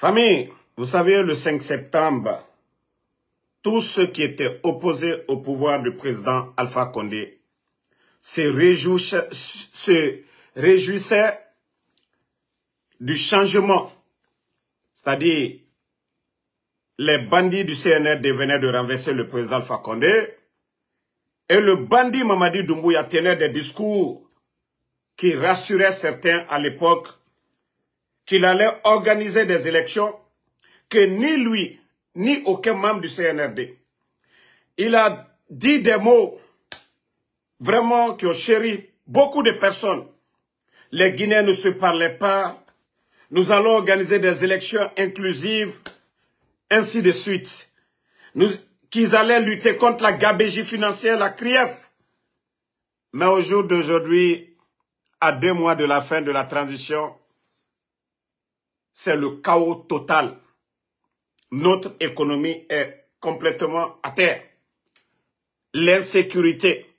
Famille, vous savez, le 5 septembre, tous ceux qui étaient opposés au pouvoir du président Alpha Condé se réjouissaient, du changement. C'est-à-dire, les bandits du CNR devenaient de renverser le président Alpha Condé et le bandit Mamadi Doumbouya tenait des discours qui rassuraient certains à l'époque qu'il allait organiser des élections que ni lui, ni aucun membre du CNRD. Il a dit des mots vraiment qui ont chéri beaucoup de personnes. Les Guinéens ne se parlaient pas. Nous allons organiser des élections inclusives, ainsi de suite. qu'ils allaient lutter contre la gabégie financière, la CRIEF. Mais au jour d'aujourd'hui, à deux mois de la fin de la transition, c'est le chaos total. Notre économie est complètement à terre. L'insécurité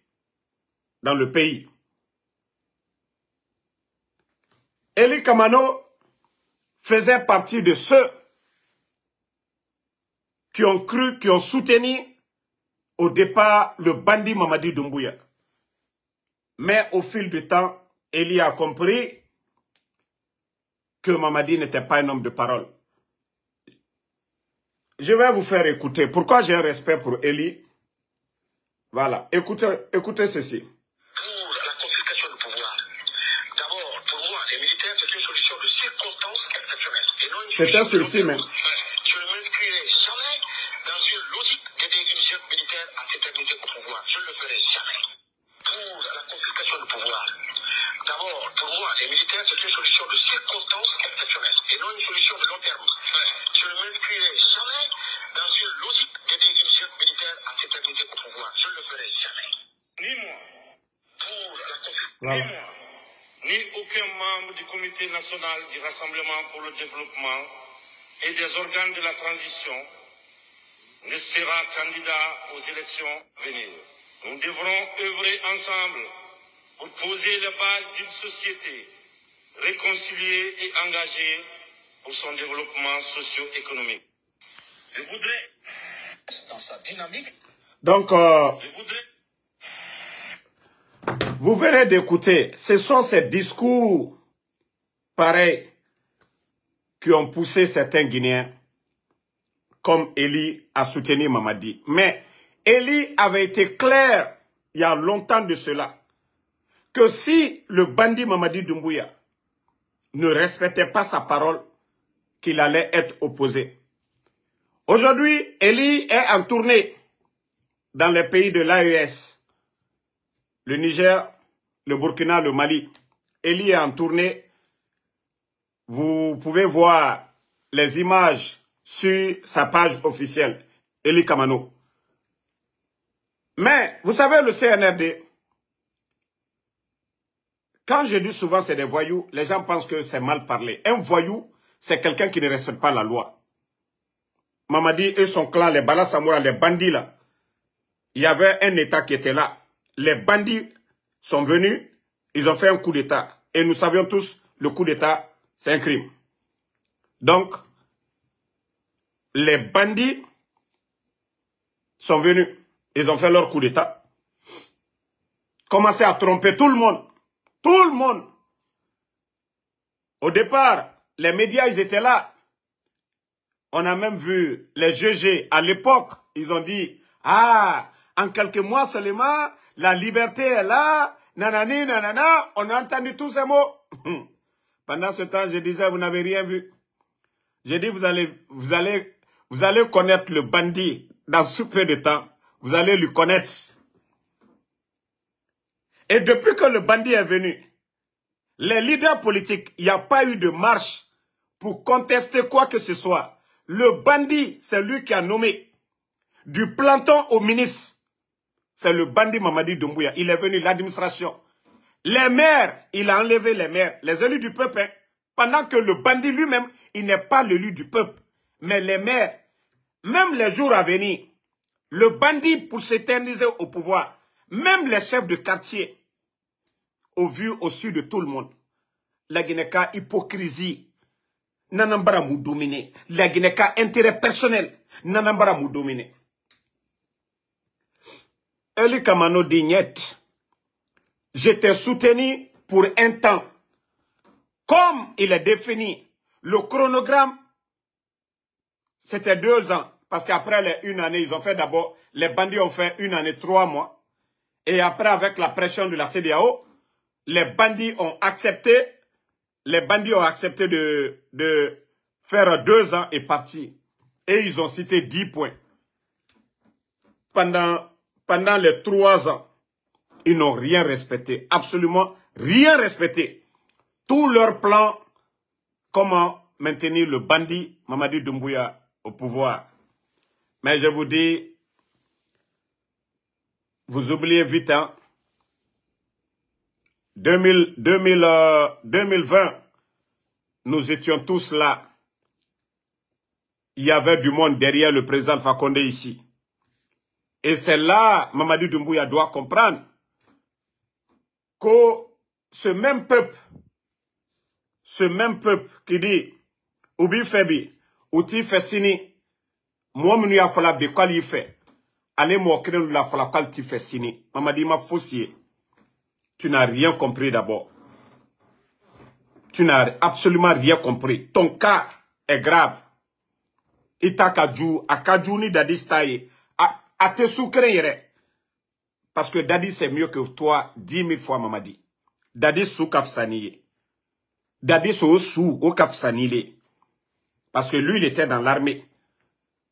dans le pays. Eli Kamano faisait partie de ceux qui ont cru, qui ont soutenu au départ le bandit Mamadi Doumbouya. Mais au fil du temps, Eli a compris que Mamadi n'était pas un homme de parole. Je vais vous faire écouter. Pourquoi j'ai un respect pour Eli Voilà, écoutez, écoutez ceci. Pour la confiscation du pouvoir, d'abord, pour moi, les militaires, c'est une solution de circonstances exceptionnelles. un souci, même. exceptionnelle et non une solution de long terme. Je ne m'inscrirai jamais dans une logique des une militaire à s'établir au pouvoir. Je ne le ferai jamais. Ni moi, ni moi, ni aucun membre du comité national du Rassemblement pour le développement et des organes de la transition ne sera candidat aux élections à venir. Nous devrons œuvrer ensemble pour poser les bases d'une société réconcilié et engagé pour son développement socio-économique. Je voudrais, dans sa dynamique, donc, euh, vous venez d'écouter, ce sont ces discours pareils qui ont poussé certains Guinéens comme Elie à soutenir Mamadi. Mais Elie avait été clair il y a longtemps de cela que si le bandit Mamadi Doumbouya ne respectait pas sa parole qu'il allait être opposé. Aujourd'hui, Elie est en tournée dans les pays de l'AES, le Niger, le Burkina, le Mali. Elie est en tournée. Vous pouvez voir les images sur sa page officielle, Elie Kamano. Mais, vous savez, le CNRD, quand je dis souvent c'est des voyous, les gens pensent que c'est mal parlé. Un voyou, c'est quelqu'un qui ne respecte pas la loi. dit et sont clan, les Balasamoura, les bandits là, il y avait un État qui était là. Les bandits sont venus, ils ont fait un coup d'État. Et nous savions tous, le coup d'État, c'est un crime. Donc, les bandits sont venus, ils ont fait leur coup d'État. Commencer à tromper tout le monde. Tout le monde. Au départ, les médias, ils étaient là. On a même vu les GG à l'époque. Ils ont dit, ah, en quelques mois seulement, la liberté est là. Nanani, nanana, on a entendu tous ces mots. Pendant ce temps, je disais, vous n'avez rien vu. J'ai dit, vous allez, vous allez, vous allez connaître le bandit dans ce peu de temps. Vous allez le connaître. Et depuis que le bandit est venu, les leaders politiques, il n'y a pas eu de marche pour contester quoi que ce soit. Le bandit, c'est lui qui a nommé. Du planton au ministre, c'est le bandit Mamadi Doumbouya. Il est venu, l'administration. Les maires, il a enlevé les maires, les élus du peuple. Hein. pendant que le bandit lui-même, il n'est pas l'élu du peuple. Mais les maires, même les jours à venir, le bandit pour s'éterniser au pouvoir, même les chefs de quartier, au vu, au sud de tout le monde. La Guinée hypocrisie. Nanambara mou dominé. La Guinée intérêt personnel. Nanambara mou dominé. Eli Kamano Dignette, je soutenu pour un temps. Comme il est défini, le chronogramme, c'était deux ans. Parce qu'après une année, ils ont fait d'abord, les bandits ont fait une année, trois mois. Et après, avec la pression de la CDAO, les bandits ont accepté, les bandits ont accepté de, de faire deux ans et partir. Et ils ont cité dix points. Pendant, pendant les trois ans, ils n'ont rien respecté, absolument rien respecté. Tout leur plan, comment maintenir le bandit Mamadou Doumbouya au pouvoir. Mais je vous dis, vous oubliez vite, hein, 2000, 2020, euh, nous étions tous là. Il y avait du monde derrière le président Fakonde ici. Et c'est là, Mamadi Doumbouya doit comprendre que ce même peuple, ce même peuple qui dit « Oubi Febi, Outi Fessini, moi je a fala be qu'il fait. la fala fessini, Mamadou ma foussier tu n'as rien compris d'abord. Tu n'as absolument rien compris. Ton cas est grave. A kaju, ni dadi Staye. a te Parce que Daddy c'est mieux que toi, dix mille fois mamadi. Daddy sou kafsaniye. Daddy sou sou, au Parce que lui, il était dans l'armée.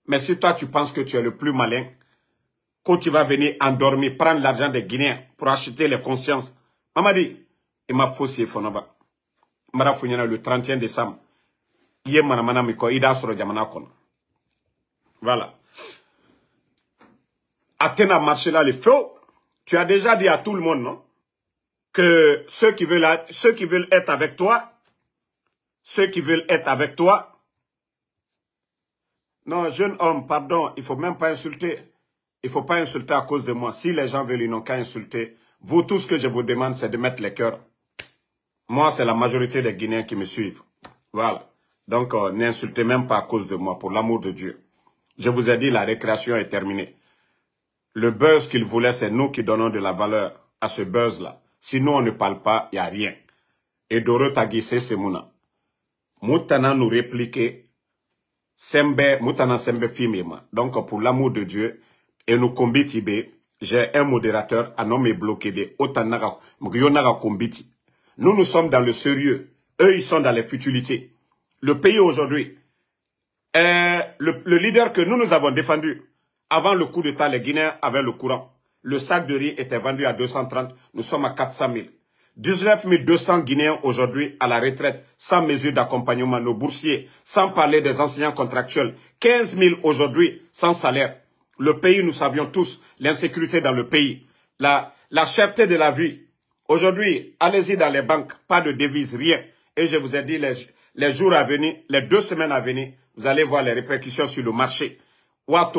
Mais si toi, tu penses que tu es le plus malin, quand tu vas venir endormir, prendre l'argent des Guinéens pour acheter les consciences, Amadi, il m'a faussé Fonaba. Mara Founiana le 31 décembre. a miko, a jamana kon. Voilà. marché là, les faux. Tu as déjà dit à tout le monde, non? Que ceux qui veulent, ceux qui veulent être avec toi, ceux qui veulent être avec toi, non, jeune homme, pardon, il faut même pas insulter. Il faut pas insulter à cause de moi. Si les gens veulent, ils n'ont qu'à insulter vous tous, ce que je vous demande, c'est de mettre le cœurs. Moi, c'est la majorité des Guinéens qui me suivent. Voilà. Donc, euh, n'insultez même pas à cause de moi, pour l'amour de Dieu. Je vous ai dit, la récréation est terminée. Le buzz qu'il voulait, c'est nous qui donnons de la valeur à ce buzz-là. Sinon, on ne parle pas, il n'y a rien. Et Doro mon Semuna. Moutana nous répliquait Sembe, Moutana Sembe Fimima. Donc, pour l'amour de Dieu, et nous combi Tibé, j'ai un modérateur, à nommer bloqué des otanara, kumbiti. Nous, nous sommes dans le sérieux. Eux, ils sont dans les futilités. Le pays aujourd'hui, euh, le, leader que nous, nous avons défendu avant le coup d'État, les Guinéens avaient le courant. Le sac de riz était vendu à 230, nous sommes à 400 000. 19 200 Guinéens aujourd'hui à la retraite, sans mesure d'accompagnement, nos boursiers, sans parler des enseignants contractuels. 15 000 aujourd'hui sans salaire. Le pays, nous savions tous l'insécurité dans le pays, la, cherté de la vie. Aujourd'hui, allez-y dans les banques, pas de devises, rien. Et je vous ai dit, les, jours à venir, les deux semaines à venir, vous allez voir les répercussions sur le marché. Parce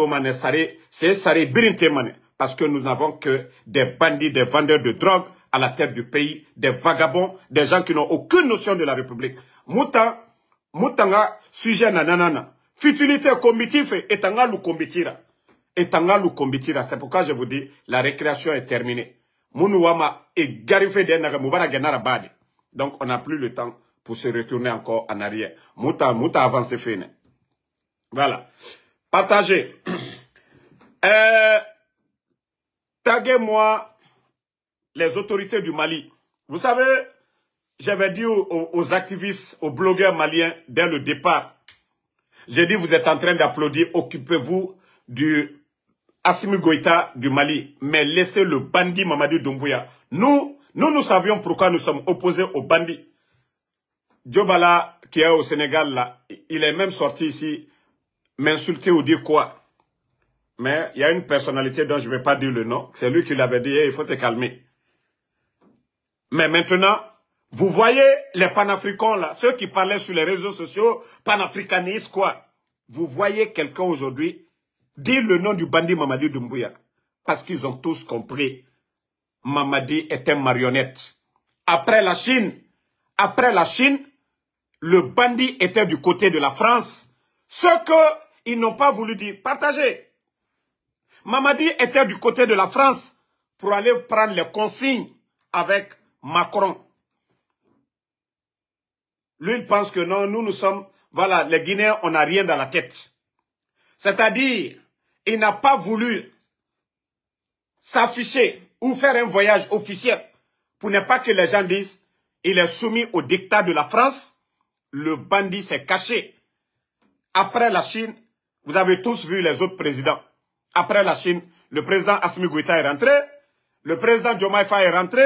que nous n'avons que des bandits, des vendeurs de drogue à la tête du pays, des vagabonds, des gens qui n'ont aucune notion de la République. mutanga, sujet nananana. Futilité comitif, et tanga nous et tangalou à c'est pourquoi je vous dis la récréation est terminée donc on n'a plus le temps pour se retourner encore en arrière muta muta avance voilà partagez euh, taguez-moi les autorités du Mali vous savez j'avais dit aux activistes aux blogueurs maliens dès le départ j'ai dit vous êtes en train d'applaudir occupez-vous du Assimi Goïta du Mali, mais laissez le bandit Mamadou Doumbouya. Nous, nous, nous savions pourquoi nous sommes opposés au bandit. Djobala, qui est au Sénégal, là, il est même sorti ici m'insulter ou dire quoi. Mais il y a une personnalité dont je ne vais pas dire le nom. C'est lui qui l'avait dit, il faut te calmer. Mais maintenant, vous voyez les panafricains là, ceux qui parlaient sur les réseaux sociaux, panafricanistes quoi. Vous voyez quelqu'un aujourd'hui Dis le nom du bandit Mamadi Doumbouya. Parce qu'ils ont tous compris. Mamadi était marionnette. Après la Chine, après la Chine, le bandit était du côté de la France. Ce qu'ils n'ont pas voulu dire, partagez. Mamadi était du côté de la France pour aller prendre les consignes avec Macron. Lui, il pense que non, nous, nous sommes... Voilà, les Guinéens, on n'a rien dans la tête. C'est-à-dire, il n'a pas voulu s'afficher ou faire un voyage officiel pour ne pas que les gens disent il est soumis au dictat de la France. Le bandit s'est caché. Après la Chine, vous avez tous vu les autres présidents. Après la Chine, le président Asmi est rentré, le président Jomaïfa est rentré,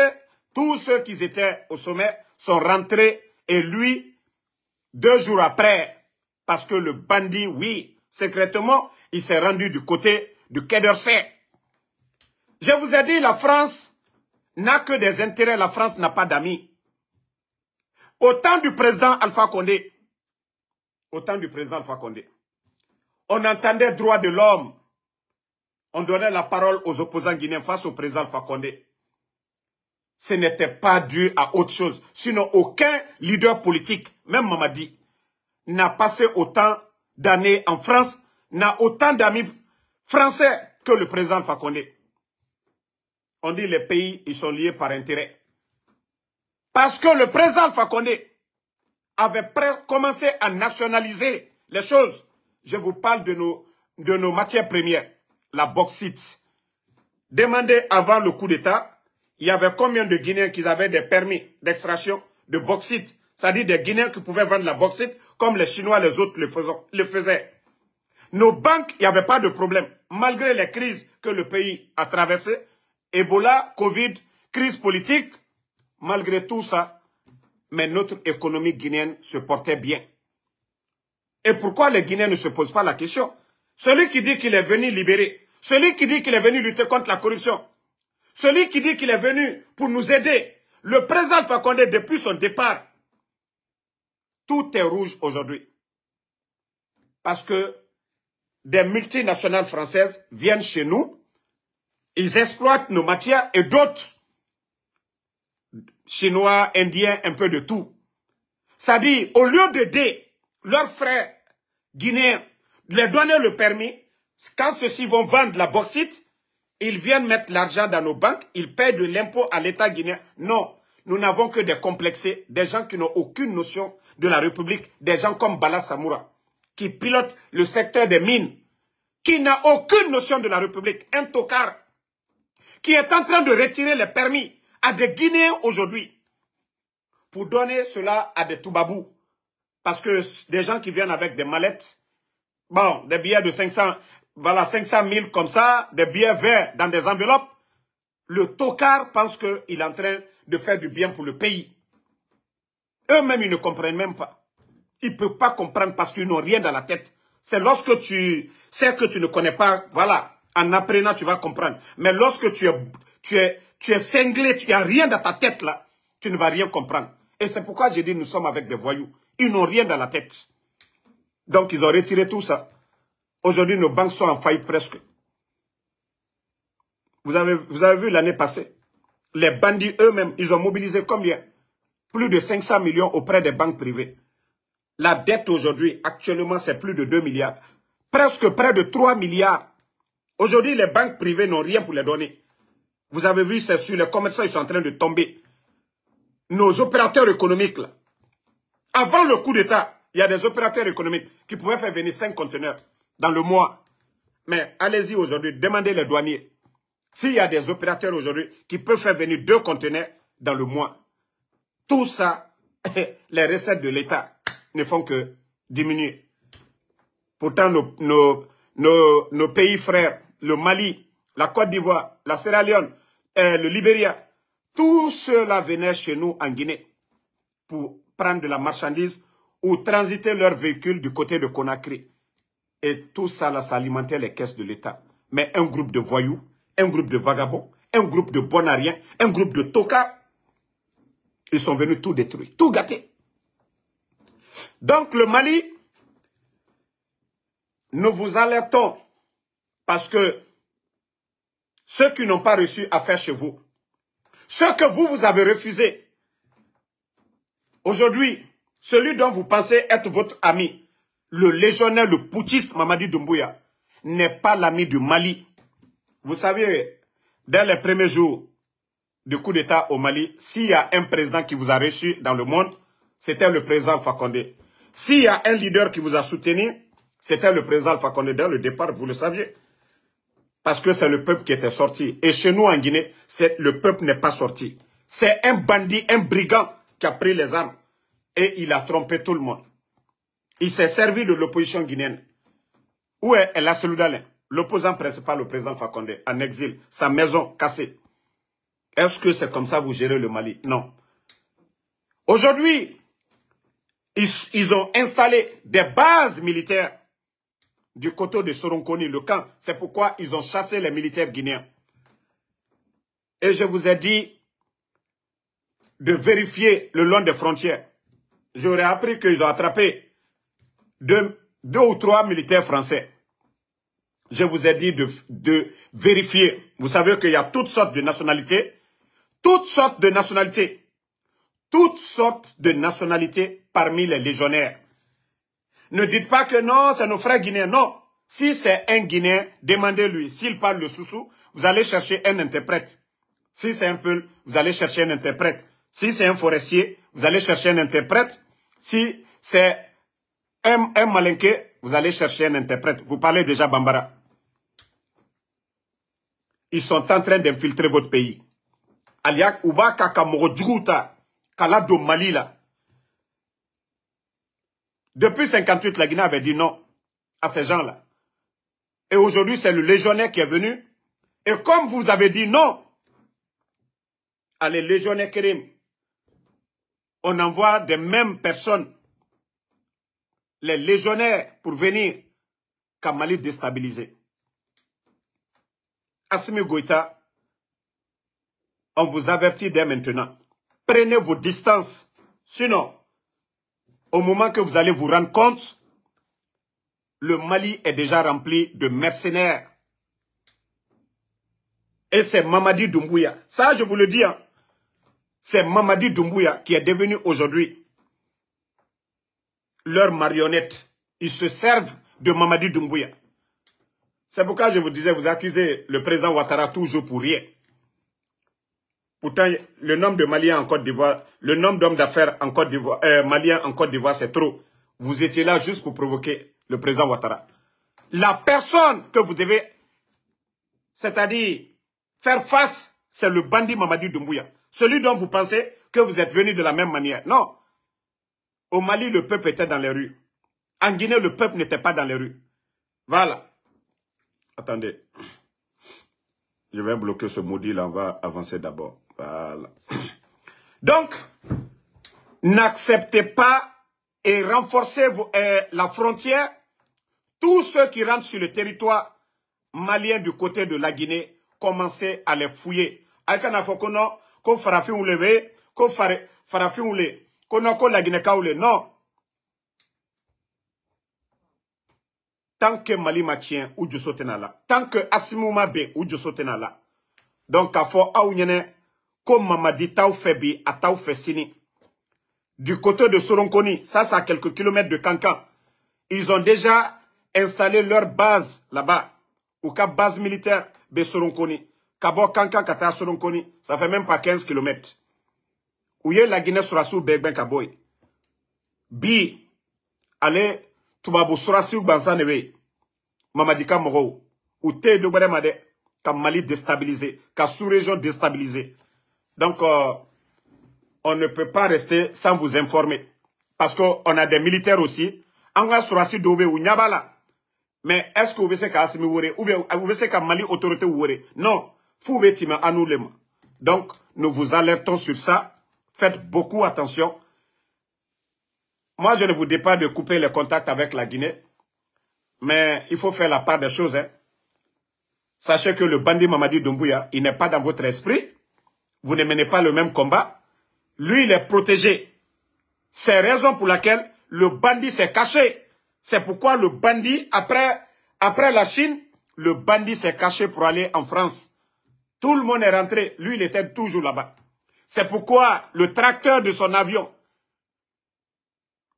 tous ceux qui étaient au sommet sont rentrés et lui, deux jours après, parce que le bandit, oui, secrètement, il s'est rendu du côté du Quai d'Orsay. Je vous ai dit, la France n'a que des intérêts, la France n'a pas d'amis. Au temps du président Alpha Condé, au du président Alpha Condé, on entendait droit de l'homme. On donnait la parole aux opposants guinéens face au président Alpha Condé. Ce n'était pas dû à autre chose. Sinon, aucun leader politique, même Mamadi, n'a passé autant d'années en France n'a autant d'amis français que le président Fakonde. On dit les pays, ils sont liés par intérêt. Parce que le président Fakonde avait commencé à nationaliser les choses. Je vous parle de nos, de nos matières premières, la bauxite. Demandez avant le coup d'État, il y avait combien de Guinéens qui avaient des permis d'extraction de bauxite, c'est-à-dire des Guinéens qui pouvaient vendre la bauxite comme les Chinois, les autres le, le faisaient. Nos banques, il n'y avait pas de problème. Malgré les crises que le pays a traversées, Ebola, Covid, crise politique, malgré tout ça, mais notre économie guinéenne se portait bien. Et pourquoi les Guinéens ne se posent pas la question Celui qui dit qu'il est venu libérer, celui qui dit qu'il est venu lutter contre la corruption, celui qui dit qu'il est venu pour nous aider, le président Fakonde, depuis son départ, tout est rouge aujourd'hui. Parce que des multinationales françaises viennent chez nous, ils exploitent nos matières et d'autres, chinois, indiens, un peu de tout. Ça dit, au lieu d'aider leurs frères guinéens, de leur donner le permis, quand ceux-ci vont vendre la bauxite, ils viennent mettre l'argent dans nos banques, ils paient de l'impôt à l'État guinéen. Non, nous n'avons que des complexés, des gens qui n'ont aucune notion de la République, des gens comme Bala Samoura qui pilote le secteur des mines, qui n'a aucune notion de la République, un tocard, qui est en train de retirer les permis à des Guinéens aujourd'hui pour donner cela à des Toubabous. Parce que des gens qui viennent avec des mallettes, bon, des billets de 500, voilà, 500 000 comme ça, des billets verts dans des enveloppes, le tocard pense qu'il est en train de faire du bien pour le pays. Eux-mêmes, ils ne comprennent même pas. Ils ne peuvent pas comprendre parce qu'ils n'ont rien dans la tête. C'est lorsque tu sais que tu ne connais pas, voilà, en apprenant, tu vas comprendre. Mais lorsque tu es, tu es, tu es cinglé, tu n'as rien dans ta tête là, tu ne vas rien comprendre. Et c'est pourquoi j'ai dit, nous sommes avec des voyous. Ils n'ont rien dans la tête. Donc, ils ont retiré tout ça. Aujourd'hui, nos banques sont en faillite presque. Vous avez, vous avez vu l'année passée, les bandits eux-mêmes, ils ont mobilisé combien Plus de 500 millions auprès des banques privées. La dette aujourd'hui, actuellement, c'est plus de 2 milliards. Presque près de 3 milliards. Aujourd'hui, les banques privées n'ont rien pour les donner. Vous avez vu, c'est sûr, les commerçants, ils sont en train de tomber. Nos opérateurs économiques, Avant le coup d'État, il y a des opérateurs économiques qui pouvaient faire venir 5 conteneurs dans le mois. Mais allez-y aujourd'hui, demandez les douaniers. S'il y a des opérateurs aujourd'hui qui peuvent faire venir deux conteneurs dans le mois, tout ça, les recettes de l'État, ne font que diminuer. Pourtant, nos, pays frères, le Mali, la Côte d'Ivoire, la Sierra Leone, le Libéria, tout là venaient chez nous en Guinée pour prendre de la marchandise ou transiter leurs véhicules du côté de Conakry. Et tout ça, là, ça alimentait les caisses de l'État. Mais un groupe de voyous, un groupe de vagabonds, un groupe de bonariens, un groupe de toca, ils sont venus tout détruire, tout gâter. Donc le Mali, nous vous alertons parce que ceux qui n'ont pas reçu affaire chez vous, ceux que vous, vous avez refusé, aujourd'hui, celui dont vous pensez être votre ami, le légionnaire, le poutiste Mamadi Doumbouya, n'est pas l'ami du Mali. Vous savez, dès les premiers jours du coup d'État au Mali, s'il y a un président qui vous a reçu dans le monde, c'était le président Fakonde. S'il y a un leader qui vous a soutenu, c'était le président Fakonde dans le départ, vous le saviez. Parce que c'est le peuple qui était sorti. Et chez nous, en Guinée, le peuple n'est pas sorti. C'est un bandit, un brigand qui a pris les armes. Et il a trompé tout le monde. Il s'est servi de l'opposition guinéenne. Où est El Asseloudalin L'opposant principal, le président Fakonde, en exil, sa maison cassée. Est-ce que c'est comme ça que vous gérez le Mali Non. Aujourd'hui, ils, ont installé des bases militaires du coteau de Soronconi, le camp. C'est pourquoi ils ont chassé les militaires guinéens. Et je vous ai dit de vérifier le long des frontières. J'aurais appris qu'ils ont attrapé deux, ou trois militaires français. Je vous ai dit de vérifier. Vous savez qu'il y a toutes sortes de nationalités. Toutes sortes de nationalités toutes sortes de nationalités parmi les légionnaires. Ne dites pas que non, c'est nos frères guinéens. Non. Si c'est un Guinéen, demandez-lui. S'il parle le soussou, vous allez chercher un interprète. Si c'est un Peul, vous allez chercher un interprète. Si c'est un forestier, vous allez chercher un interprète. Si c'est un, Malinke, malinqué, vous allez chercher un interprète. Vous parlez déjà Bambara. Ils sont en train d'infiltrer votre pays. Aliak Kalado Mali là, Depuis 58, la Guinée avait dit non à ces gens-là. Et aujourd'hui, c'est le légionnaire qui est venu. Et comme vous avez dit non à les légionnaires Kérim, on envoie des mêmes personnes, les légionnaires, pour venir qu'à Mali déstabiliser. Assimi Goïta, on vous avertit dès maintenant. Prenez vos distances. Sinon, au moment que vous allez vous rendre compte, le Mali est déjà rempli de mercenaires. Et c'est Mamadi Doumbouya. Ça, je vous le dis. Hein. C'est Mamadi Doumbouya qui est devenu aujourd'hui leur marionnette. Ils se servent de Mamadi Doumbouya. C'est pourquoi je vous disais, vous accusez le président Ouattara toujours pour rien. Pourtant, le nombre de Maliens en Côte d'Ivoire, le nombre d'hommes d'affaires en Côte d'Ivoire, euh, Maliens en Côte d'Ivoire, c'est trop. Vous étiez là juste pour provoquer le président Ouattara. La personne que vous devez, c'est-à-dire faire face, c'est le bandit Mamadi Doumbouya. Celui dont vous pensez que vous êtes venu de la même manière. Non. Au Mali, le peuple était dans les rues. En Guinée, le peuple n'était pas dans les rues. Voilà. Attendez. Je vais bloquer ce maudit là, on va avancer d'abord. Voilà. Donc, n'acceptez pas et renforcez euh, la frontière. Tous ceux qui rentrent sur le territoire malien du côté de la Guinée, commencez à les fouiller. Alkana Fokono, ko farafi le ko farafi le kono ko la Guinée kaoule, non. Tant que Mali tient ou Djusotena là, tant que Asimouma B ou Djusotena là, donc à à aounyene, comme Mamadi Taufebi à Taoufessini, du côté de Soronkoni, ça c'est à quelques kilomètres de Kankan, ils ont déjà installé leur base là-bas, ou qu'à base militaire de Soronkoni. Kabo Kankan Kata Soronkoni, ça fait même pas 15 kilomètres. est la Guinée Surasou Begben Kaboy. Bi, allez, Toubabou Surasou Banzanewe, Mamadi Kamoro, ou Te Comme Mali déstabilisé, kassou sous-région déstabilisée. Donc, euh, on ne peut pas rester sans vous informer. Parce qu'on a des militaires aussi. Mais est-ce que vous savez qu'Assimi Wore ou vous euh, Mali autorité Non. Donc, nous vous alertons sur ça. Faites beaucoup attention. Moi, je ne vous dis pas de couper les contacts avec la Guinée. Mais il faut faire la part des choses. Hein. Sachez que le bandit Mamadi Doumbouya, il n'est pas dans votre esprit vous ne menez pas le même combat. Lui, il est protégé. C'est raison pour laquelle le bandit s'est caché. C'est pourquoi le bandit, après, après la Chine, le bandit s'est caché pour aller en France. Tout le monde est rentré. Lui, il était toujours là-bas. C'est pourquoi le tracteur de son avion,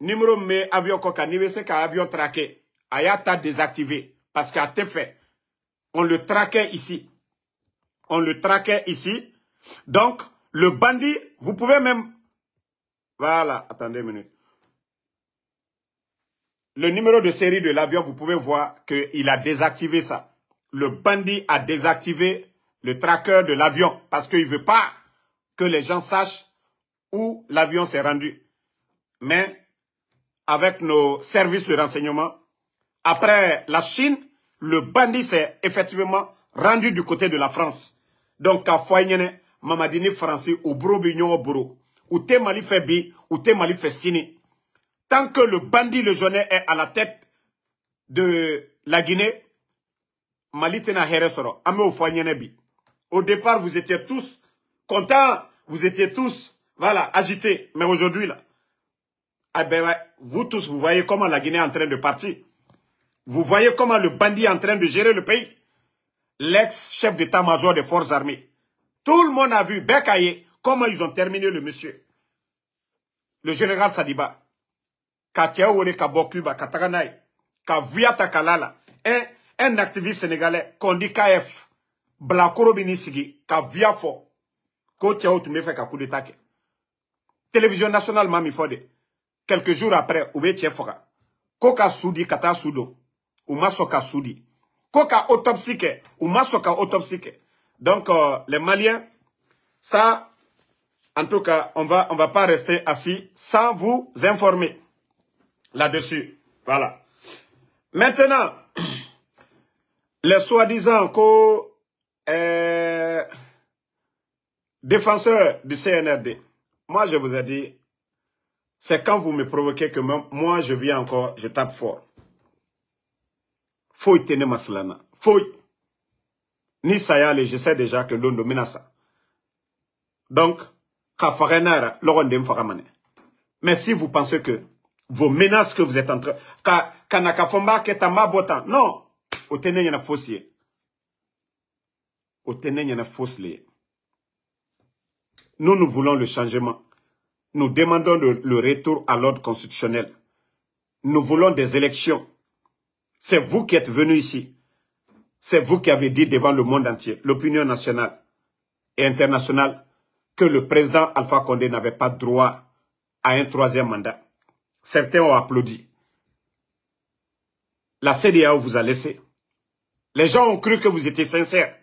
numéro mais avion coca, c'est qu'un avion traqué, Ayata désactivé. Parce qu'à fait, on le traquait ici. On le traquait ici donc, le bandit, vous pouvez même... Voilà, attendez une minute. Le numéro de série de l'avion, vous pouvez voir qu'il a désactivé ça. Le bandit a désactivé le tracker de l'avion parce qu'il ne veut pas que les gens sachent où l'avion s'est rendu. Mais avec nos services de renseignement, après la Chine, le bandit s'est effectivement rendu du côté de la France. Donc, à Mamadini Français, ou bro bignon bourreau ou ou mali fait tant que le bandit le est à la tête de la guinée mali au départ vous étiez tous contents vous étiez tous voilà agités mais aujourd'hui là ah ben vous tous vous voyez comment la guinée est en train de partir vous voyez comment le bandit est en train de gérer le pays l'ex chef d'état-major des forces armées tout le monde a vu Bekaye, comment ils ont terminé le monsieur. Le général Sadiba. Un, un activiste sénégalais, Kondi KF, Blakoro Binisigi, Kaviafo, Kotiao Tumefe Kakou Télévision nationale Mami Fode. Quelques jours après, Oube Tchefora. Koka Soudi Kata Soudo. Umasoka Soudi. Koka autopsique. Umasoka autopsique. Donc, euh, les Maliens, ça, en tout cas, on va, on va pas rester assis sans vous informer là-dessus. Voilà. Maintenant, les soi-disant co euh, défenseurs du CNRD, moi je vous ai dit, c'est quand vous me provoquez que moi je viens encore, je tape fort. Faut tenir maslana. Fouille ni sayale je sais déjà que l'on nous ça. donc ka farenara de faramane mais si vous pensez que vos menaces que vous êtes en train ka kanaka fomba keta non vous nyana fossier otene nyana fossier nous nous voulons le changement nous demandons le, le retour à l'ordre constitutionnel nous voulons des élections c'est vous qui êtes venus ici c'est vous qui avez dit devant le monde entier, l'opinion nationale et internationale, que le président Alpha Condé n'avait pas droit à un troisième mandat. Certains ont applaudi. La CDAO vous a laissé. Les gens ont cru que vous étiez sincère.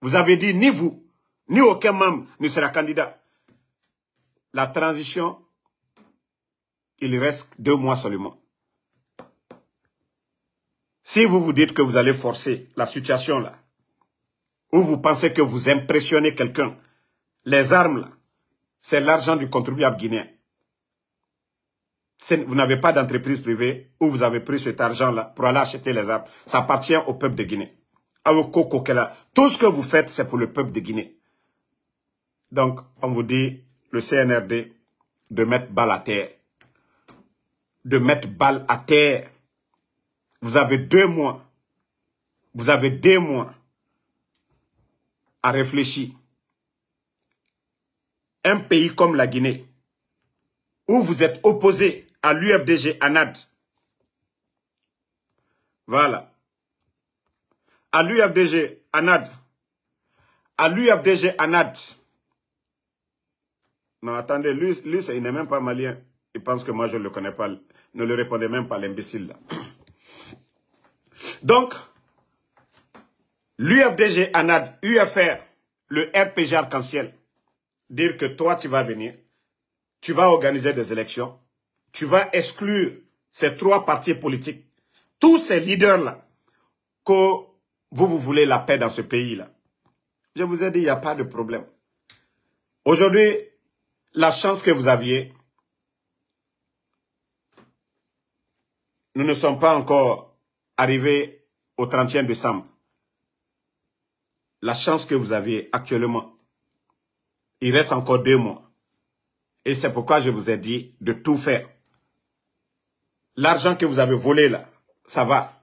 Vous avez dit ni vous, ni aucun membre ne sera candidat. La transition, il reste deux mois seulement. Si vous vous dites que vous allez forcer la situation là, ou vous pensez que vous impressionnez quelqu'un, les armes là, c'est l'argent du contribuable guinéen. Vous n'avez pas d'entreprise privée où vous avez pris cet argent-là pour aller acheter les armes. Ça appartient au peuple de Guinée. Tout ce que vous faites, c'est pour le peuple de Guinée. Donc, on vous dit, le CNRD, de mettre balle à terre. De mettre balle à terre. Vous avez deux mois. Vous avez deux mois à réfléchir. Un pays comme la Guinée, où vous êtes opposé à l'UFDG ANAD. Voilà. À l'UFDG ANAD. À l'UFDG ANAD. Non, attendez, lui, lui il n'est même pas malien. Il pense que moi, je ne le connais pas. Ne le répondez même pas, l'imbécile, là. Donc, l'UFDG, ANAD, UFR, le RPG Arc-en-Ciel, dire que toi, tu vas venir, tu vas organiser des élections, tu vas exclure ces trois partis politiques, tous ces leaders-là, que vous, vous voulez la paix dans ce pays-là. Je vous ai dit, il n'y a pas de problème. Aujourd'hui, la chance que vous aviez, nous ne sommes pas encore arrivé au 31 décembre, la chance que vous avez actuellement, il reste encore deux mois. Et c'est pourquoi je vous ai dit de tout faire. L'argent que vous avez volé là, ça va.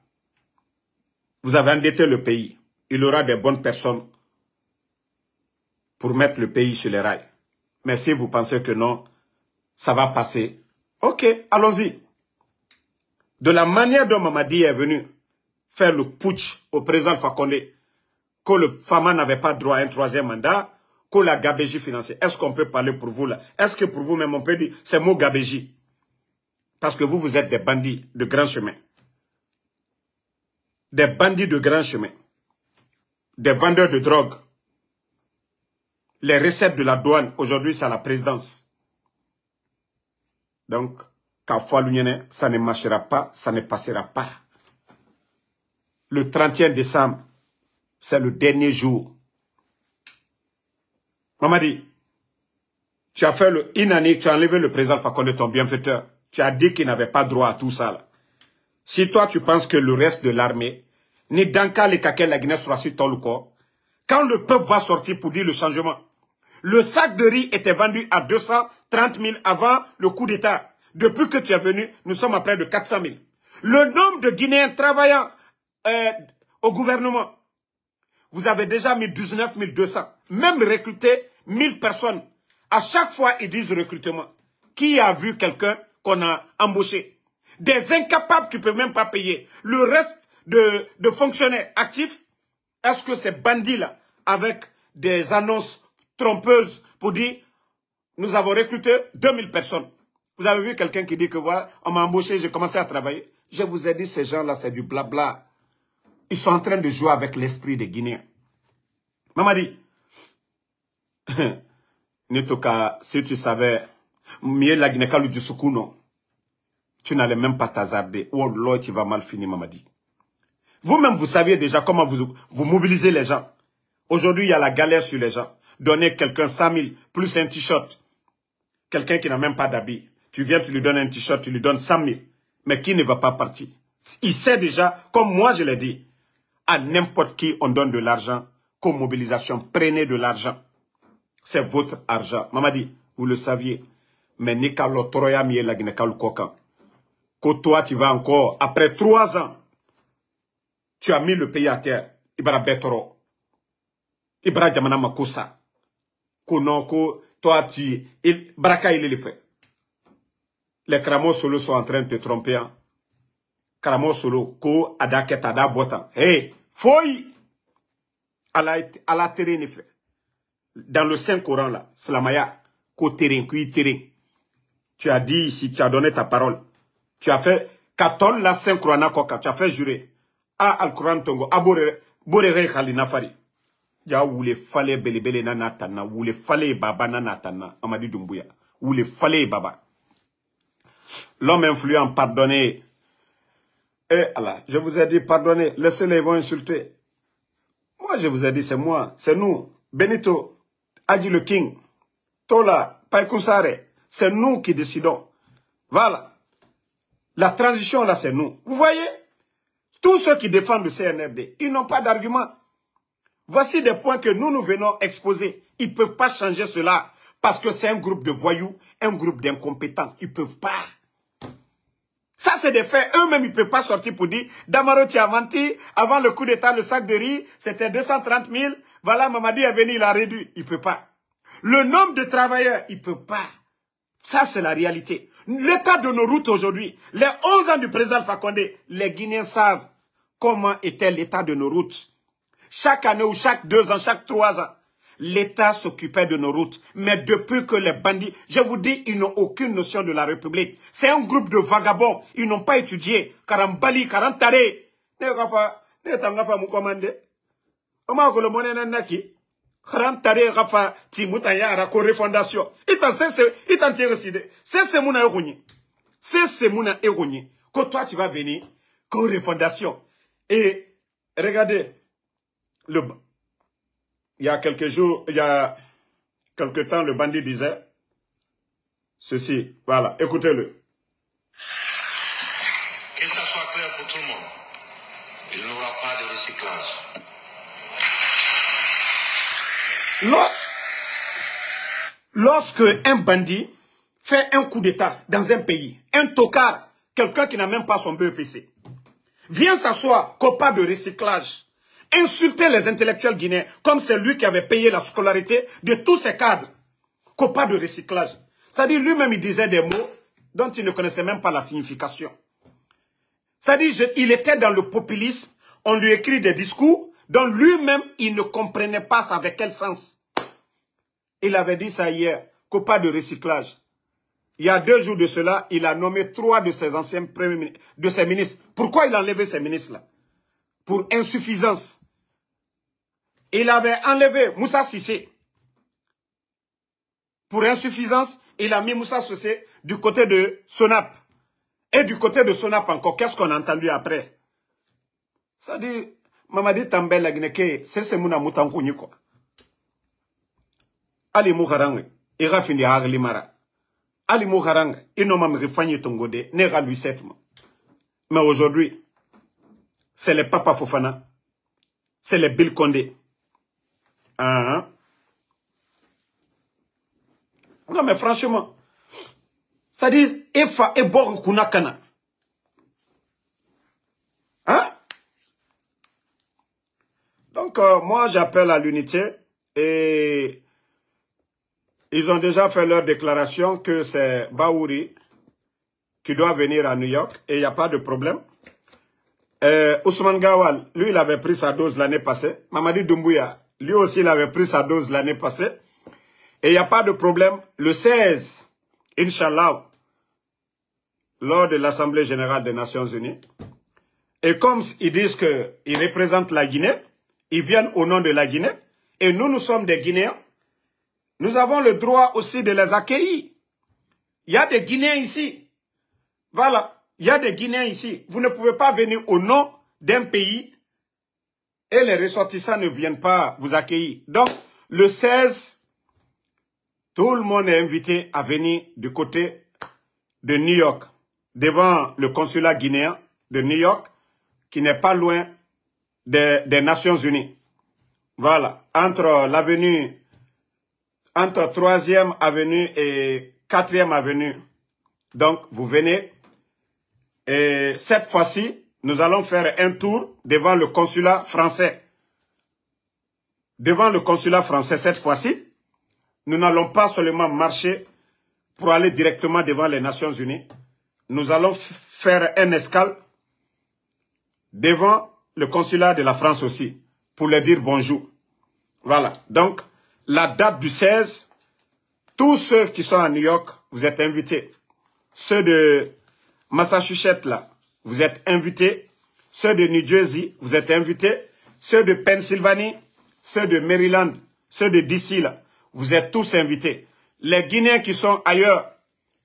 Vous avez endetté le pays. Il aura des bonnes personnes pour mettre le pays sur les rails. Mais si vous pensez que non, ça va passer, ok, allons-y de la manière dont Mamadi est venu faire le putsch au président Fakonde, que le Fama n'avait pas droit à un troisième mandat, que la gabégie financière. Est-ce qu'on peut parler pour vous là Est-ce que pour vous-même on peut dire ces mots gabégie Parce que vous, vous êtes des bandits de grand chemin. Des bandits de grand chemin. Des vendeurs de drogue. Les recettes de la douane, aujourd'hui, c'est à la présidence. Donc, à ça ne marchera pas ça ne passera pas le 31 décembre c'est le dernier jour Mamadi tu as fait le, inani, tu as enlevé le président Fakonde ton bienfaiteur tu as dit qu'il n'avait pas droit à tout ça si toi tu penses que le reste de l'armée ni Danka les Kaké la Guinée sera sur ton corps quand le peuple va sortir pour dire le changement le sac de riz était vendu à 230 000 avant le coup d'État. Depuis que tu es venu, nous sommes à près de 400 000. Le nombre de Guinéens travaillant euh, au gouvernement, vous avez déjà mis 19 200. Même recruté 1000 personnes. À chaque fois, ils disent recrutement. Qui a vu quelqu'un qu'on a embauché Des incapables qui ne peuvent même pas payer. Le reste de, de fonctionnaires actifs, est-ce que ces bandits-là, avec des annonces trompeuses pour dire, nous avons recruté 2000 personnes vous avez vu quelqu'un qui dit que voilà, on m'a embauché, j'ai commencé à travailler. Je vous ai dit, ces gens-là, c'est du blabla. Ils sont en train de jouer avec l'esprit des Guinéens. Mamadi, ka si tu savais, mieux la Guinée du Soukouno, tu n'allais même pas t'hazarder. Oh l'autre, tu vas mal finir, dit. Vous-même, vous saviez déjà comment vous, vous mobilisez les gens. Aujourd'hui, il y a la galère sur les gens. Donner quelqu'un 100 000 plus un t-shirt. Quelqu'un qui n'a même pas d'habit. Tu viens, tu lui donnes un t-shirt, tu lui donnes 100 000. Mais qui ne va pas partir Il sait déjà, comme moi je l'ai dit, à n'importe qui on donne de l'argent, comme mobilisation, prenez de l'argent. C'est votre argent. Maman dit, vous le saviez. Mais Nikalo Troya Mie Koka. Que toi, tu vas encore, après trois ans, tu as mis le pays à terre. Ibra Betoro. Ibra Djamana Makosa. Que toi, tu. Il, braka, il le fait les Kramo Solo sont en train de te tromper. Hein. Kramo Solo, ko ada da botan. Hey, foy! Ala terrain fait. Dans le Saint-Coran, là, Slamaya, ko terrain, kui terrain. Tu as dit ici, tu as donné ta parole. Tu as fait, katon la Saint-Coran tu as fait jurer. A al-Coran tongo, a borere Nafari. fari. Ya oule fale belebele nanatana. Oule les fale baba nanatana. natana, Amadi Dumbuya. les fale baba. L'homme influent, pardonnez. je vous ai dit, pardonnez, le les ils insulter. Moi, je vous ai dit, c'est moi, c'est nous. Benito, Adi le King, Tola, c'est nous qui décidons. Voilà. La transition, là, c'est nous. Vous voyez Tous ceux qui défendent le CNRD, ils n'ont pas d'argument. Voici des points que nous, nous venons exposer. Ils ne peuvent pas changer cela parce que c'est un groupe de voyous, un groupe d'incompétents. Ils ne peuvent pas. Ça, c'est des faits. Eux-mêmes, ils ne peuvent pas sortir pour dire Damaro menti, avant le coup d'État, le sac de riz, c'était 230 000. Voilà, Mamadi est venu, il a réduit. Il ne peut pas. Le nombre de travailleurs, il ne peut pas. Ça, c'est la réalité. L'état de nos routes aujourd'hui, les 11 ans du président Fakonde, les Guinéens savent comment était l'état de nos routes. Chaque année ou chaque deux ans, chaque trois ans, l'État s'occupait de nos routes. Mais depuis que les bandits, je vous dis, ils n'ont aucune notion de la République. C'est un groupe de vagabonds. Ils n'ont pas étudié. Karambali, Karantare. karantare gafa timuta ya rako refondation Itan sese ita ntiereside sese muna eronyi sese muna eronyi Quand toi tu vas venir Corée Fondation. et regardez le il y a quelques jours, il y a quelques temps, le bandit disait ceci. Voilà, écoutez-le. Que ça soit clair pour tout le monde, il n'y aura pas de recyclage. Lorsque un bandit fait un coup d'État dans un pays, un tocard, quelqu'un qui n'a même pas son BEPC, vient s'asseoir, copain de recyclage, insulter les intellectuels guinéens, comme c'est lui qui avait payé la scolarité de tous ces cadres, Copa de recyclage. C'est-à-dire, lui-même, il disait des mots dont il ne connaissait même pas la signification. C'est-à-dire, il était dans le populisme, on lui écrit des discours dont lui-même, il ne comprenait pas ça avec quel sens. Il avait dit ça hier, copains de recyclage. Il y a deux jours de cela, il a nommé trois de ses anciens premiers de ses ministres. Pourquoi il a enlevé ces ministres-là Pour insuffisance. Il avait enlevé Moussa Sissé. Pour insuffisance, il a mis Moussa Sissé du côté de Sonap. Et du côté de Sonap encore, qu'est-ce qu'on a entendu après Ça dit, Mamadi Tambel Agneke, c'est ce mouna moutankouni quoi. Ali Mouharang, il finir à Mara. Ali Mouharang, il nomme de Tongode, pas lui sept. Mais aujourd'hui, c'est le Papa Fofana, c'est le Bill Condé, Hein, hein. Non, mais franchement, ça dit Efa et Kunakana. Hein? Donc, euh, moi, j'appelle à l'unité et ils ont déjà fait leur déclaration que c'est Baouri qui doit venir à New York et il n'y a pas de problème. Euh, Ousmane Gawal, lui, il avait pris sa dose l'année passée. Mamadi Doumbouya, lui aussi, il avait pris sa dose l'année passée. Et il n'y a pas de problème. Le 16, Inch'Allah, lors de l'Assemblée générale des Nations unies, et comme ils disent qu'ils représentent la Guinée, ils viennent au nom de la Guinée, et nous, nous sommes des Guinéens, nous avons le droit aussi de les accueillir. Il y a des Guinéens ici. Voilà, il y a des Guinéens ici. Vous ne pouvez pas venir au nom d'un pays et les ressortissants ne viennent pas vous accueillir. Donc, le 16, tout le monde est invité à venir du côté de New York, devant le consulat guinéen de New York, qui n'est pas loin des, Nations Unies. Voilà, entre l'avenue, entre 3e avenue et 4e avenue. Donc, vous venez. Et cette fois-ci, nous allons faire un tour devant le consulat français. Devant le consulat français cette fois-ci, nous n'allons pas seulement marcher pour aller directement devant les Nations Unies. Nous allons faire un escale devant le consulat de la France aussi pour leur dire bonjour. Voilà. Donc, la date du 16, tous ceux qui sont à New York, vous êtes invités. Ceux de Massachusetts, là, vous êtes invités. Ceux de New Jersey, vous êtes invités. Ceux de Pennsylvanie, ceux de Maryland, ceux de DC, vous êtes tous invités. Les Guinéens qui sont ailleurs,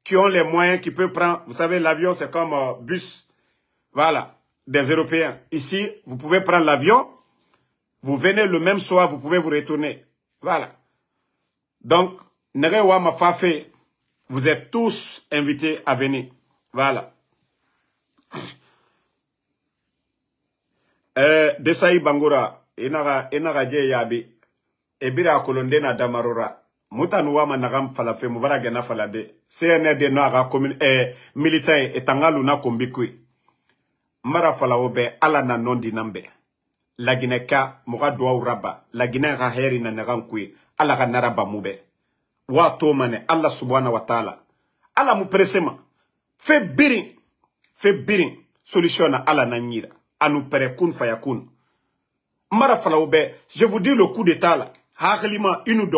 qui ont les moyens, qui peuvent prendre, vous savez, l'avion, c'est comme un euh, bus. Voilà, des Européens. Ici, vous pouvez prendre l'avion, vous venez le même soir, vous pouvez vous retourner. Voilà. Donc, Nerewa vous êtes tous invités à venir. Voilà. eh, desayi bangura inaga inaga je yabi ebira kolonde na damarora mutanu wama nagam falafe mubara gena falade cnd no aga commune eh, militant etangalu na kombikui mara falawo bɛ ala na nɔn dinan bɛɛ laginɛ ka mɔga duwaw raba laginɛ ka hɛri na nagan kuye ala ka nara bamu bɛɛ waa to manɛ ala subhana wa taala ala mu perese ma fe birin solution kun je vous dis le coup d'état là inu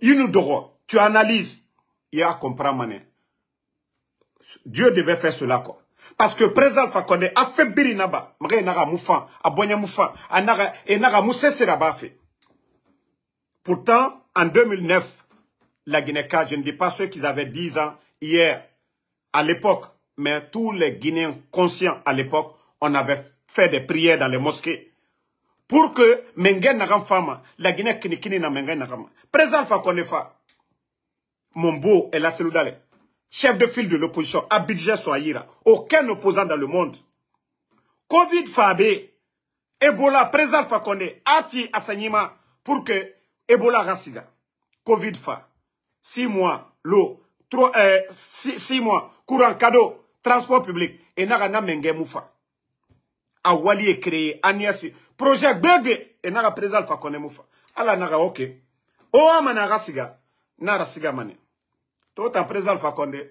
inu tu analyses il a compris mané Dieu devait faire cela parce que président Fakonde a fait birinaba mare naga moufan bonya moufan anaga enaga musesera ba fait pourtant en 2009 la Guinée je ne dis pas ceux qui avaient 10 ans hier à l'époque mais tous les Guinéens conscients à l'époque, on avait fait des prières dans les mosquées pour que Mengen Nagam Fama, la Guinée ni na Mengen pas présent fa Konefa, mon beau et la Seloudale, chef de file de l'opposition, Abidjan Soaïra, aucun opposant dans le monde. Covid Fabé, Ebola, présent fa Kone, Ati Asanima pour que Ebola Rassiga, Covid Fa, six mois, l'eau, euh, six mois, courant cadeau, transport public naga na menge mufa awali ekreye aniasi projet gbegbe enaka preza fa kone mufa ala nara oke o ama naga siga nara siga mane tota preza alfa konde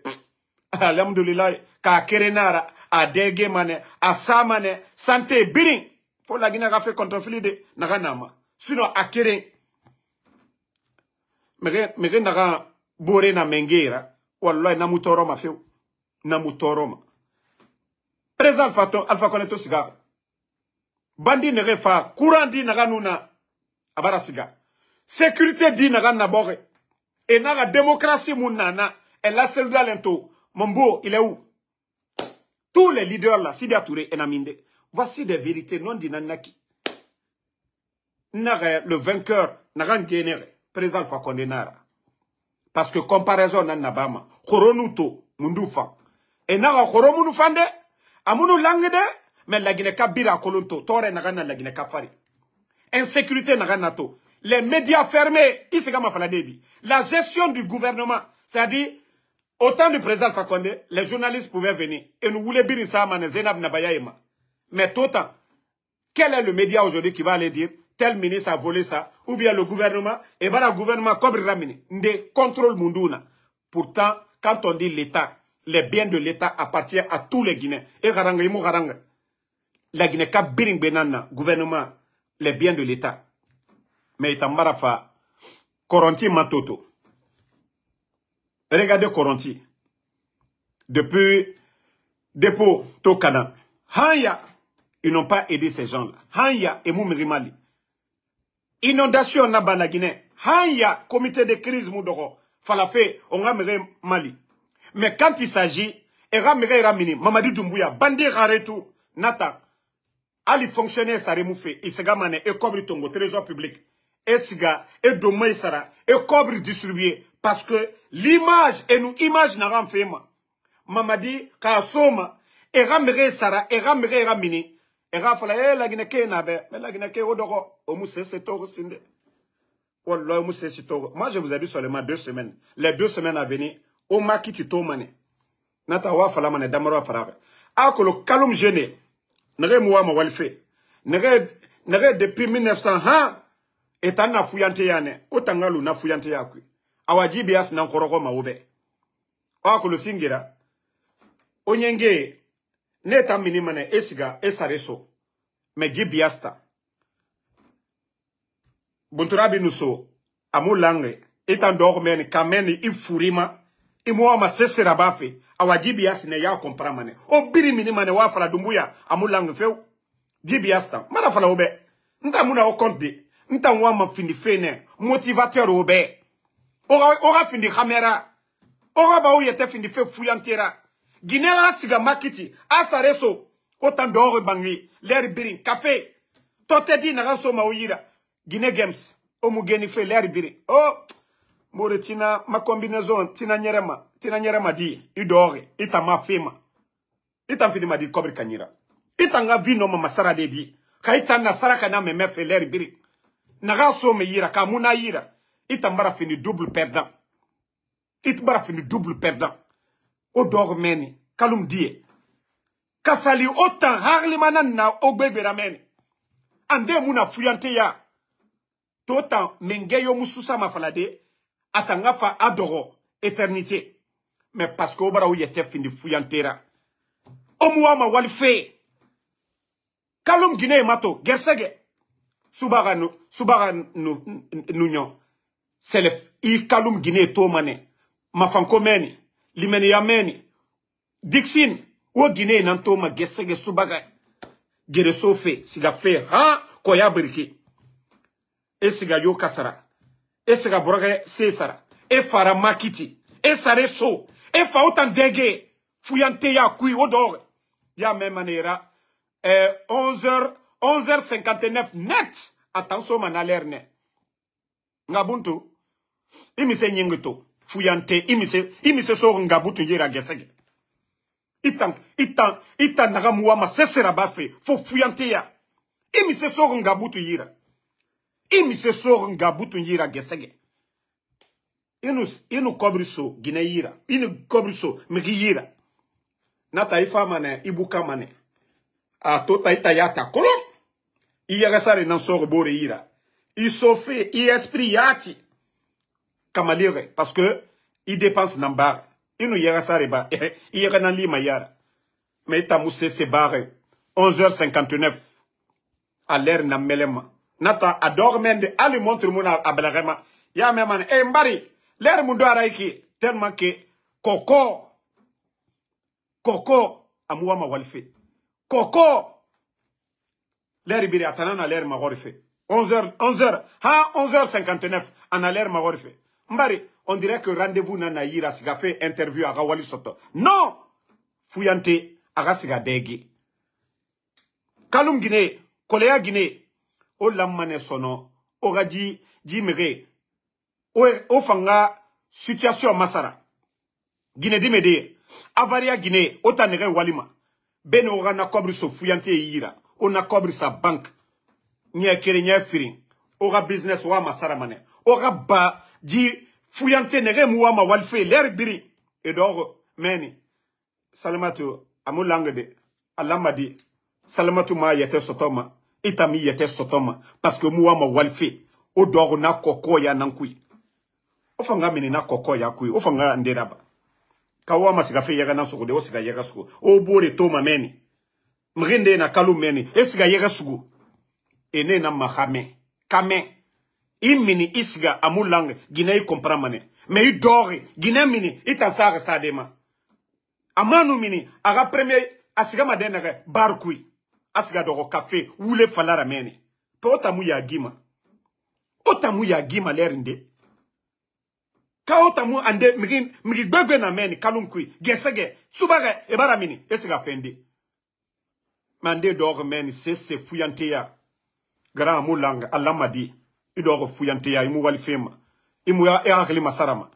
alhamdulillah ka kere nara adege mane asa mane sante birin fo la naka fe contrefli de naga nama sino akere mege mege naga bore na mengera wallahi mutoro mafeu Namutoroma. tɔɔrɔ alpha alfa siga bandi Nerefa, courant dit di naga siga sécurité dit naga nabɔgɛ et n'a démocratie Mounana. nana la cellule. d'Alento. il est où tous les leaders là Sidi et Naminde voici des vérités non dinanaki le vainqueur naga ngenere président Alpha parce que comparaison nana nabama koronuto mundufa et na ga khoro fande amunu langde mais la ka bira kolonto tore na la lagine Kafari. insécurité na to les médias fermés la gestion du gouvernement c'est-à-dire au temps du président Fakonde les journalistes pouvaient venir et nous voulions bien ça mais tout temps quel est le média aujourd'hui qui va aller dire tel ministre a volé ça ou bien le gouvernement et bien le gouvernement comme Ramini, ne contrôle munduna pourtant quand on dit l'état les biens de l'État appartiennent à tous les Guinéens. Et Garanga, les Garanga. La Guinée, ka gouvernement, les biens de l'État. Mais marafa. Coronti Matoto. Regardez Coronti. Depuis dépôt Tokana. Hanya, ils n'ont pas aidé ces gens-là. Hanya et Moumirimali. Inondation la Guinée. Hanya, comité de crise Moudoro. Falafé, on a Mali. Mais quand il s'agit, Eramega Ramini, Mamadou Doumbouya, Bandi Raretou, Nata, Ali fonctionnaire Saremoufé, Isegamane, et tombe Tongo, Trésor public, et Siga, et Domoy Sara, et cobre distribué, parce que l'image, et nous, image n'a rien fait, Mamadi, et Eramega Sara, mere Ramini, Era fala, et eh, la Guinée nabe, mais la Guinée odoro, omousse, c'est toro sinde. Oh moi, je vous ai dit seulement deux semaines. Les deux semaines à venir, o maki mane nata wa fala mane damaro fara akolo kalum jene nere muwa walfe nere depuis 1900 ha etana fuyante yane otangalu na fuyante yakwe awajibi as na nkoroko mawube akolo singira onyenge neta mini mane esiga esareso me asta bunturabi nuso amulange Etando dormen kameni ifurima imo ma sesera bafe awajibias ne ya kompara mane o biri mini mane wa fala dumbuya amulangu few jibi mara fala ube. nta muna o konde nta wa ma fini fene motivateur obe ora ora fini kamera ora ba o de fini fe fuyantera siga makiti asareso bangi Leri birin café tote di na so ma oyira gine games o fe oh Mori tina ma combinaison tina nyerema tina nyerema di idore ita mafema ita ma di kobri kanyira ita nga vino mama de di ka ita na sara kana meme biri naga so me yira ka muna yira ita mbara fini double perdant ita mbara fini double perdant o dog meni kalum die kasali otan manana na ogbebera meni ande muna fuyante ya Tota mengeyo mususa mafalade atanga adoro adoro éternité, mais parce que obara yete fini fuyantera omuwa ma fe. kalum guiné mato gersege subaga nu selef i kalum guiné to mané limeni yameni dixin wo gine ma gesege subaga fe siga fe ha e kasara et c'est la e fara makiti e sareso. so e fuyante ya kui Odor ya mɛ manera eh, 11h 11h59 net Attention, tan Ngabuntu. ma i se fuyante imise, imise se se so ngabuntu yira yera gɛsɛgɛ i tan i i tan naga ma fo fuyante ya imise so ngabuntu yera imisesor nga ngabutu yira gesege inu inu kobriso gine yira inu kobriso migi yira nata ifa mane ibuka mane a tota ita yata Kolo iyagasare nan ira bore yira isofe i espriati yati kamalire parce que i dépense nan bar inu yagasare ba iyaga nan lima yara mais ita se bare 11h59 a l'heure nan melema nata a de ali montre mona abelagema ya memane e eh, mbari ler mundo araiki tellement que Coco !»« Coco !» amoua ma walfe Coco !» ler biri atanana ler ma 11h 11h ha 11h59 ana ler ma mbari on dirait que rendez-vous nana yira siga fait interview à Rawali soto non Fouyante a siga degi kalum Guinée. koleya Guinée o lamane sono o dit ji ji o fanga situation masara guinée dit de avaria guinée o ta walima ben aura o sa so fuyante yira e o cobre sa banque ɲɛ akere ɲɛ firi o business wa masara mané. o ba ji fuyante nere ma walfé, l'air biri Et meni meni salamatu, alamadi salamatu ma yete sotoma et mi yɛtɛ sɔtɔ parce que moi ma na ya nan kui o na koko ya kui ofanga fanga ndera ba ka siga fe de o sika yaga toma meni Mrende na kalu meni e siga yaga ene na mahame kame imini isiga amulange. gine i kompramane me dori gine mini i sadema amanu mini aga premier asiga Barkui asigadogo kafe ule falara mene pe otamu ya gima otamu ya gima lerinde ka otamu ande mgin na mene kalunkui gesege Subage ebara mini esiga fende mande dogo mene sese fuyante ya gara alamadi idogo fuyante ya imu walifema imu ya e masarama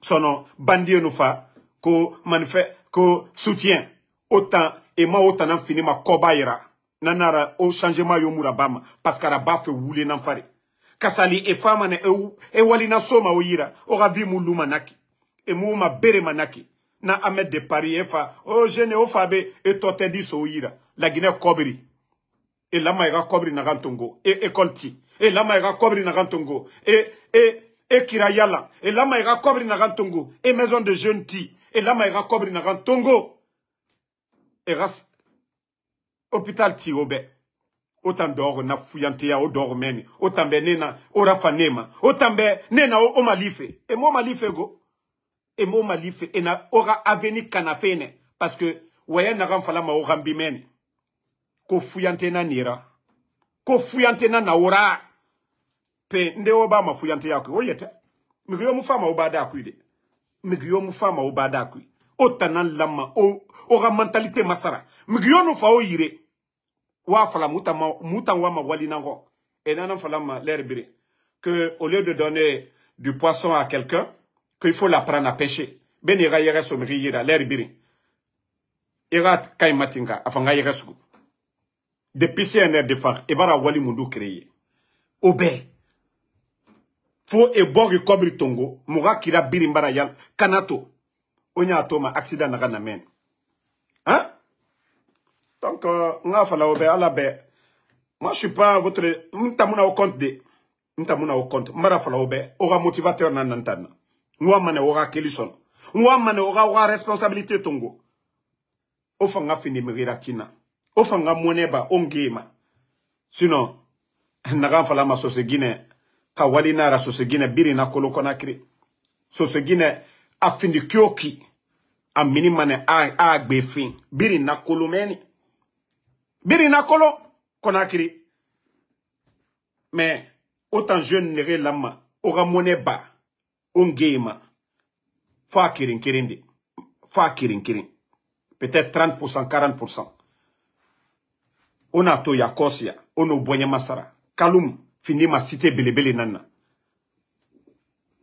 sono bandiye nufa ko fe ko soutien autant et moi autant fini ma kobaira nanara o changement Yomurabama paskara bafe wule kasali e fama e wali na soma o yira o manaki e Mouma bere manaki na amed de paris Efa fa o gene o fabe e tote di so la kobri e lama ga kobri na e ekolti e lama ga kobri na gantongo e e e kirayala e lama ga kobri na e maison de jeunes ti e lama ga kobri na e hôpital tirobe o tan na fuyanteya a dɔɔrɔ autant benena tan bɛ Autant ben o rafa nena ma o malife m'o go Et m'o malife et e na avenir parce que wɛyɛ nagan fala ma o ko na nira ko fuyante na na pe nde o ba ma fuyante ya ko yete mu fama o da de migiyo mu fama o ba da o mentalité masara migiyo no fa o yire wa fala mutama ma mawali nango et nanan fala ma l'herbire que au lieu de donner du poisson à quelqu'un qu'il faut l'apprendre à pêcher ben ira yera somri yira l'herbire ira kai matinga afanga yera sugu depuis un air de phare et bara wali mundu créé obé fo e bogi kobri tongo mura kira birimbara yal kanato onya atoma accident naga men hein donc, euh, nga fala obe ala be. Moi, je suis pas votre... M'tamuna au compte de... M'tamuna au compte. M'ara fala obe. Aura motivateur nan antana. Mwa mane aura kelison. Mwa mane aura aura responsabilité tongo. Ofanga fini miriratina. Ofanga mweneba ongema. Sinon, naga fala ma sosegine Ka walinara sose gine biri na konakri. Sosegine afindi kyoki. Amini mane a, a befin. Biri na kolomeni. Birina kolo konakiri mais autant jeune nere lama aura monnaie ba ongeima fa kirin kirin fa kirin kirin peut-être 30% 40% on a to ya kosia on o masara kalum fini ma cité belebele nana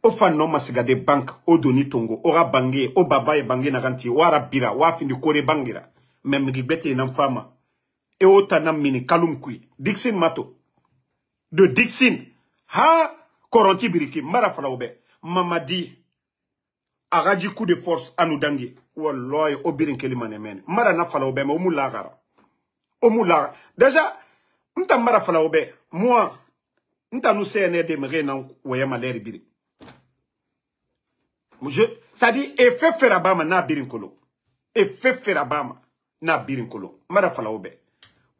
o non no masiga de banque o doni tongo ora bange o baba e bange na ganti, wara bira wa fini kore bangira même gibete na fama et au Tanamini, mini dixin mato de dixin ha koronti biriki mara fana obe mamadi agaji coup de force anu dangi wallahi o birin kelimane mene mara na fala obe ma o mulagara déjà nta mara obe moi nta nous de me renan wayama leri biri je ça dit effet ferabama na birinkolo, effet ferabama na birinkolo. mara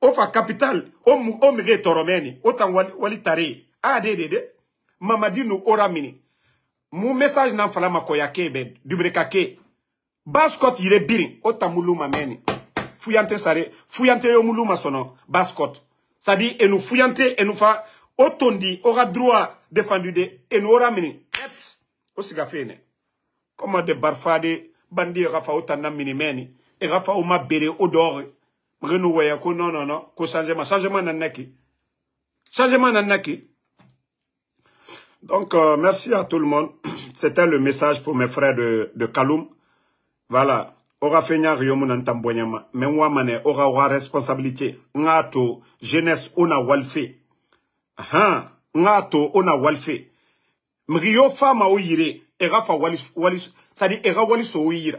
ofa capital omege toromeni otan wali, wali tare adedede ah, mamadinu oramini Mou message nan falama koya kebe dubreka ke baskot yire birin otan meni fuyante sare fuyante yo mouluma sono baskot sadi enu fuyante nous fa otondi aura droit défendu de enu oramini et osiga fene koma de barfade bandi rafa otan namini meni e rafa o odore renouer ko non non non ko changement changement nan nekk changement nan donc euh, merci à tout le monde c'était le message pour mes frères de de Kaloum voilà ora fenyar yomu nan tamboñama men wa mané ora wa responsabilité ngato jeunesse ona walfe aha ngato ona walfe mriyo fama oyire era fa walis walis sadi era walis oyira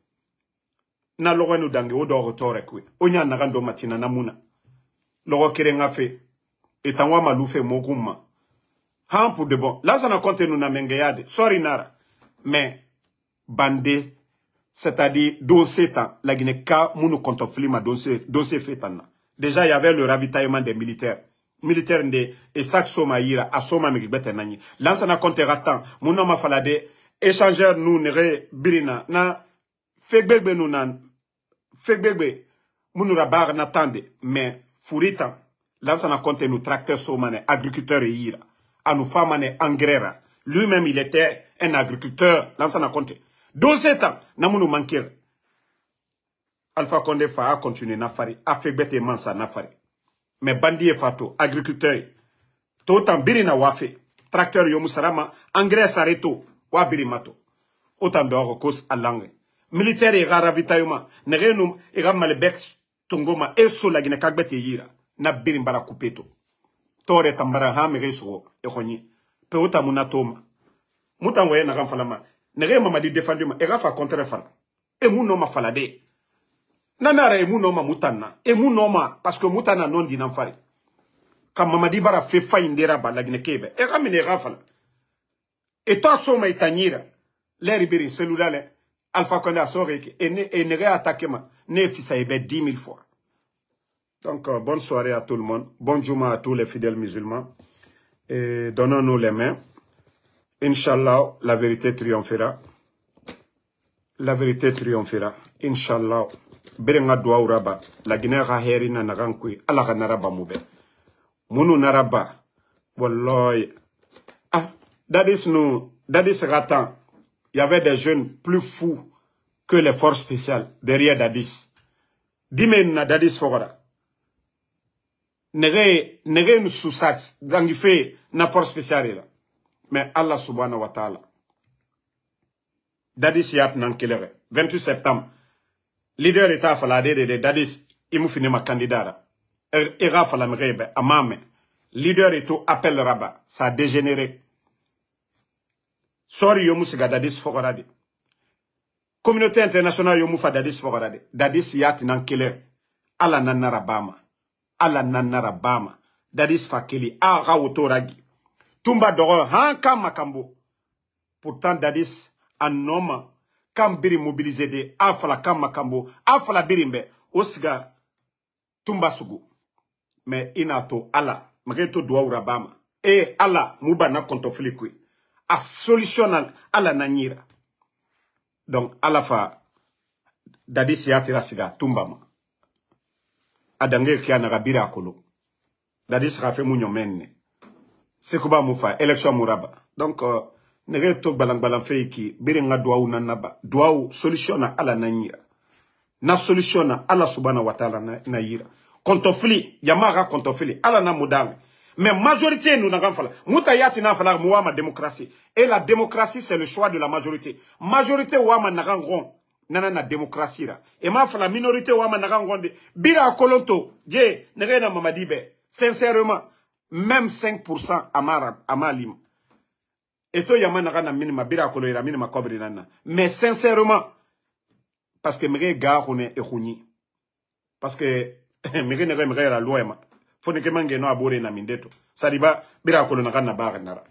na logo enu dange wo dogo tore kwe onya naga ndo matina namuna logo kire ngafe etangwa malufe mogumma han pour de bon lazana konte nous na mengeyade sorry nara mais bande c'est-à-dire dossier la Guinée ka munu konto flima dossier dossier fetana déjà il y avait le ravitaillement des militaires militaire nde e sak soma yira a me migi gbete nanyi na konte ratan muno mafalade échangeur nous nere birina na fegbegbe nan fegbegbe munu ra na tande mais furita lansana konte tracteurs tracteur so mane agriculteur e a à fa mane engrais lui-même il était un agriculteur lansana konte do seta mounou mankere. alpha konde fa a continue na fari a mansa na fari mais bandi et fato agriculteur to birina biri na wafe tracteur yomusarama sarama engrais sareto wa mato otan do ko à l'angre. militaire e ga ravitaillement nege nu e ga malbec tongo ma e so lagine kagbe te yira na birin bara coupe to tore tambara ha mege sogo e konyi pe ota muna toma mutan waye na ganfala ma nege mama di defendu ma e ga fa contre fala e mu no ma fala de nanara e mu no ma mutanna e mu no ma parce que mutana non dinan fari ka mamadi bara fe fayindera ba lagine kebe e ga mine e ga fala e to asoma itanyira e leri birin selulale Alpha Condé a sorti et ne réattaquez pas. Ne fissa y 10 000 fois. Donc, euh, bonne soirée à tout le monde. bonjour à tous les fidèles musulmans. Et donnons-nous les mains. Inch'Allah, la vérité triomphera. La vérité triomphera. Inch'Allah. Berenga doua uraba. La Guinée raheri na nagankui. a naraba moube. Munu naraba. Wallahi. Ah, dadis nous, dadis ratan il y avait des jeunes plus fous que les forces spéciales derrière Dadis. Dime na Dadis Fogora. Nege, nege une sousat, fait, na force spéciale là. Mais Allah subhanahu wa ta'ala. Dadis yat Le 28 septembre. Leader état falade de Dadis, imufine ma candidat. Er, Era falamrebe, amame. Leader et tout appelle rabat. Ça a dégénéré. sori yo mu siga dadis fokorade de communauté internationale yo mu fa dadis fokorade dadis yati nan kele ala nannara bama ala nannara bama dadis fa keli a ka wotoragi tumba dogo han ka makambo pourtant dadis an noma kan biri mobiliser de a fala kan makambo a fala birimbe o siga tumba sugu me inato ala mage duwa urabama e ala muba na kontofili kue a solutional ala na nyira donc ala fa dadi siyatira siga tumbama adange kia naga bira kolo dadi saka fe mu nyomenne sekuba mu fa election muraba donc uh, nege to balangbalan fe ki bere nga duawu nanaba duawu solution na ala na nyira na solution na ala subhanahu wa ta'ala na, na yira kontofili jamaa ka kontofili ala na mudame Mais majorité, nous n'avons pas. Moutayati n'a pas la démocratie. Et la démocratie, c'est le choix de la majorité. Majorité, nous n'a nana na démocratie Et ma fala minorité ouama n'a gonde. Bira kolonto, je, ne pas Sincèrement, même 5% à Malim. Et toi, yama n'a minimum, minima, bira minima kobri Mais sincèrement, parce que je suis on est Parce que, mre n'a la loi fo neke mange no abore na mindeto sariba bira kolo na kana baga nara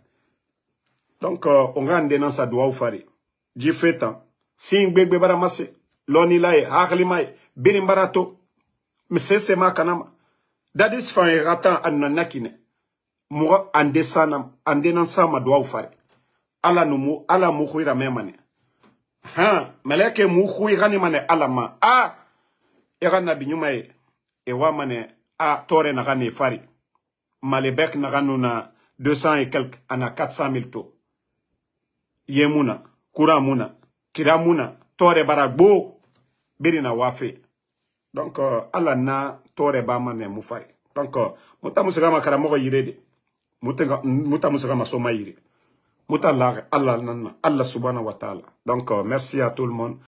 donc uh, onga nde na sa duwa fari ji feta sin gbegbe bara mase loni lai hakli mai birin barato misese ma kanama that is fine ratan annanakine muga ande sana ande nan sama duwa fari ala numu ala mu khuira memane ha maleke mu khuira ni mane ala ma a ah, e era nabi nyuma e, e wa mane a tore na ne fari malebek naga na 200 et quelques ana 400 000 to yemuna kura muna kira tore Barabou, birina wafe donc euh, Allah na tore ba ma donc uh, muta musikama makara mo muta muta musaka masoma muta la allah subhanahu wa ta'ala donc euh, merci à tout le monde